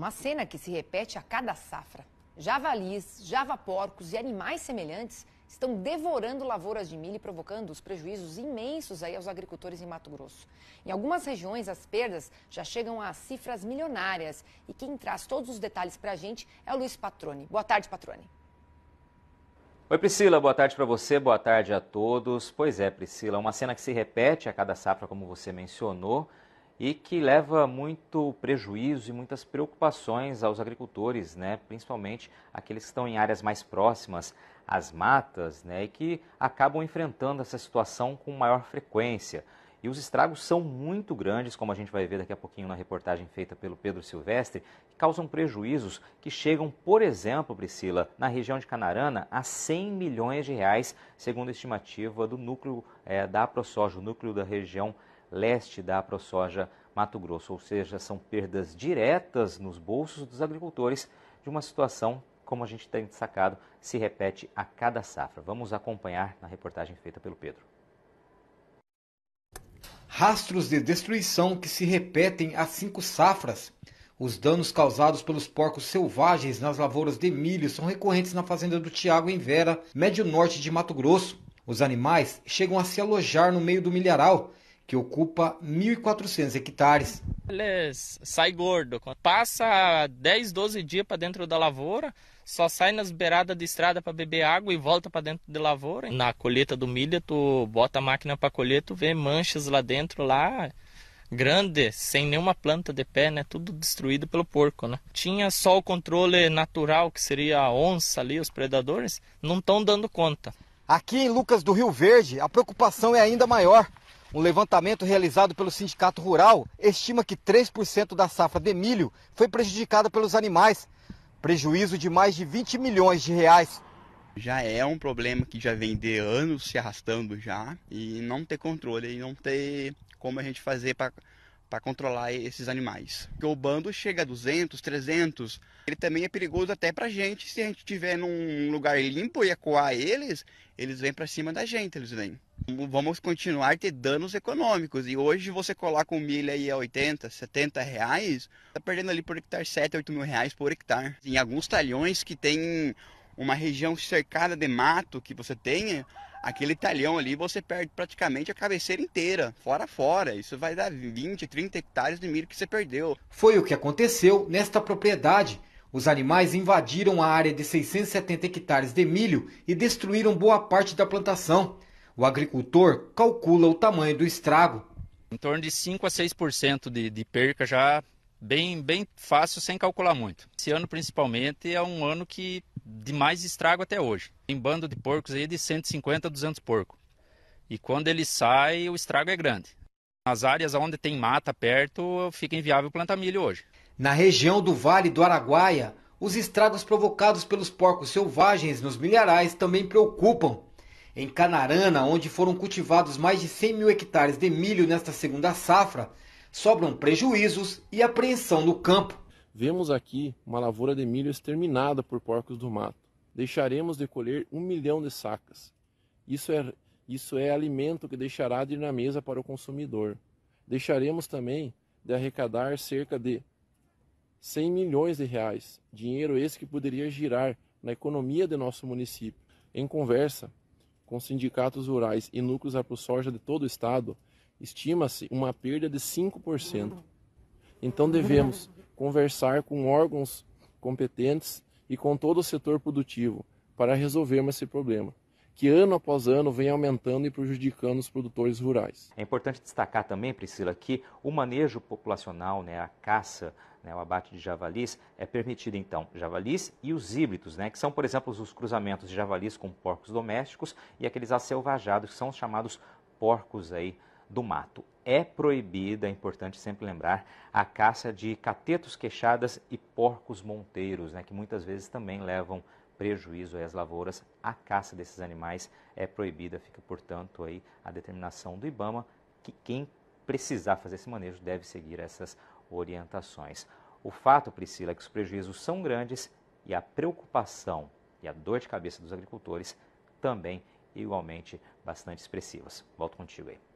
Uma cena que se repete a cada safra. Javalis, javaporcos e animais semelhantes estão devorando lavouras de milho e provocando os prejuízos imensos aí aos agricultores em Mato Grosso. Em algumas regiões, as perdas já chegam a cifras milionárias. E quem traz todos os detalhes para a gente é o Luiz Patrone. Boa tarde, Patrone. Oi Priscila, boa tarde para você, boa tarde a todos. Pois é, Priscila, uma cena que se repete a cada safra, como você mencionou e que leva muito prejuízo e muitas preocupações aos agricultores, né? principalmente aqueles que estão em áreas mais próximas às matas né? e que acabam enfrentando essa situação com maior frequência. E os estragos são muito grandes, como a gente vai ver daqui a pouquinho na reportagem feita pelo Pedro Silvestre, que causam prejuízos que chegam, por exemplo, Priscila, na região de Canarana, a 100 milhões de reais, segundo a estimativa do núcleo é, da ProSoja, o núcleo da região leste da ProSoja Mato Grosso, ou seja, são perdas diretas nos bolsos dos agricultores de uma situação, como a gente tem destacado, se repete a cada safra. Vamos acompanhar na reportagem feita pelo Pedro. Rastros de destruição que se repetem há cinco safras. Os danos causados pelos porcos selvagens nas lavouras de milho são recorrentes na fazenda do Tiago em Vera, médio norte de Mato Grosso. Os animais chegam a se alojar no meio do milharal, que ocupa 1.400 hectares. Ele sai gordo. Passa 10, 12 dias para dentro da lavoura, só sai nas beiradas de estrada para beber água e volta para dentro da lavoura. Na colheita do milho, tu bota a máquina para colher, tu vê manchas lá dentro, lá grande, sem nenhuma planta de pé, né? Tudo destruído pelo porco, né? Tinha só o controle natural, que seria a onça ali, os predadores, não estão dando conta. Aqui em Lucas do Rio Verde, a preocupação é ainda maior. Um levantamento realizado pelo Sindicato Rural estima que 3% da safra de milho foi prejudicada pelos animais, prejuízo de mais de 20 milhões de reais. Já é um problema que já vem de anos se arrastando já e não ter controle e não ter como a gente fazer para para controlar esses animais. Porque o bando chega a 200, 300. Ele também é perigoso até para gente. Se a gente tiver num lugar limpo e acuar eles, eles vêm para cima da gente, eles vêm. Vamos continuar a ter danos econômicos. E hoje você coloca um milho aí a 80, 70 reais, tá perdendo ali por hectare 7, 8 mil reais por hectare. Em alguns talhões que tem uma região cercada de mato que você tenha, aquele talhão ali você perde praticamente a cabeceira inteira, fora fora. Isso vai dar 20, 30 hectares de milho que você perdeu. Foi o que aconteceu nesta propriedade. Os animais invadiram a área de 670 hectares de milho e destruíram boa parte da plantação. O agricultor calcula o tamanho do estrago. Em torno de 5 a 6% de, de perca já bem, bem fácil sem calcular muito. Esse ano principalmente é um ano que de mais estrago até hoje. Tem bando de porcos aí de 150 a 200 porcos. E quando ele sai, o estrago é grande. Nas áreas onde tem mata perto, fica inviável plantar milho hoje. Na região do Vale do Araguaia, os estragos provocados pelos porcos selvagens nos milharais também preocupam. Em Canarana, onde foram cultivados mais de 100 mil hectares de milho nesta segunda safra, sobram prejuízos e apreensão no campo. Vemos aqui uma lavoura de milho exterminada por porcos do mato. Deixaremos de colher um milhão de sacas. Isso é, isso é alimento que deixará de ir na mesa para o consumidor. Deixaremos também de arrecadar cerca de 100 milhões de reais, dinheiro esse que poderia girar na economia de nosso município. Em conversa com sindicatos rurais e núcleos AproSoja de todo o estado, estima-se uma perda de 5%. Então devemos conversar com órgãos competentes e com todo o setor produtivo para resolvermos esse problema, que ano após ano vem aumentando e prejudicando os produtores rurais. É importante destacar também, Priscila, que o manejo populacional, né, a caça, né, o abate de javalis, é permitido então javalis e os híbridos, né, que são, por exemplo, os cruzamentos de javalis com porcos domésticos e aqueles acelvajados, que são os chamados porcos aí do mato. É proibida, é importante sempre lembrar, a caça de catetos queixadas e porcos monteiros, né, que muitas vezes também levam prejuízo às lavouras. A caça desses animais é proibida, fica, portanto, aí a determinação do IBAMA que quem precisar fazer esse manejo deve seguir essas orientações. O fato, Priscila, é que os prejuízos são grandes e a preocupação e a dor de cabeça dos agricultores também igualmente bastante expressivas. Volto contigo aí.